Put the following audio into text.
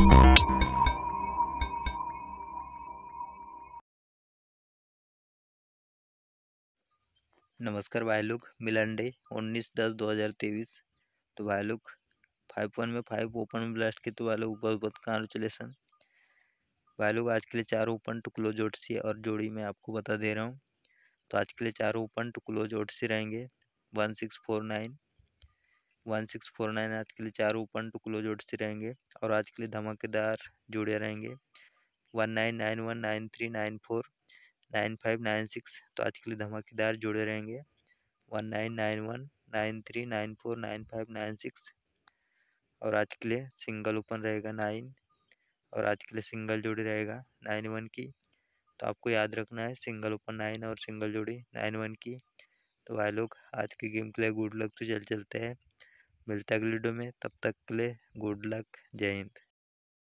नमस्कार भाई लोग मिलन डे उन्नीस दस दो हज़ार तेईस तो भाई लोग फाइव वन में फाइव ओपन में ब्लास्ट के तो भाई लोग बहुत बहुत कॉन्ग्रेचुलेसन भाई लोग आज के लिए चार open to close OT C और जोड़ी मैं आपको बता दे रहा हूँ तो आज के लिए चार open to close OT C रहेंगे one six four nine one six four nine आज के लिए चार ओपन टू क्लोज ओड्स रहेंगे और आज के लिए धमाकेदार जुड़े रहेंगे one nine nine one nine three nine four nine five nine six तो आज के लिए धमाकेदार जुड़े रहेंगे one nine nine one nine three nine four nine five nine six और आज के लिए सिंगल ओपन रहेगा नाइन और आज के लिए सिंगल जोड़ी रहेगा नाइन वन की तो आपको याद रखना है सिंगल ओपन नाइन और सिंगल जोड़ी नाइन वन की तो भाई लोग आज के गेम के लिए गुड लक तो चल चलते हैं मिलते हैं अगली वीडियो में तब तक के लिए गुड लक जय हिंद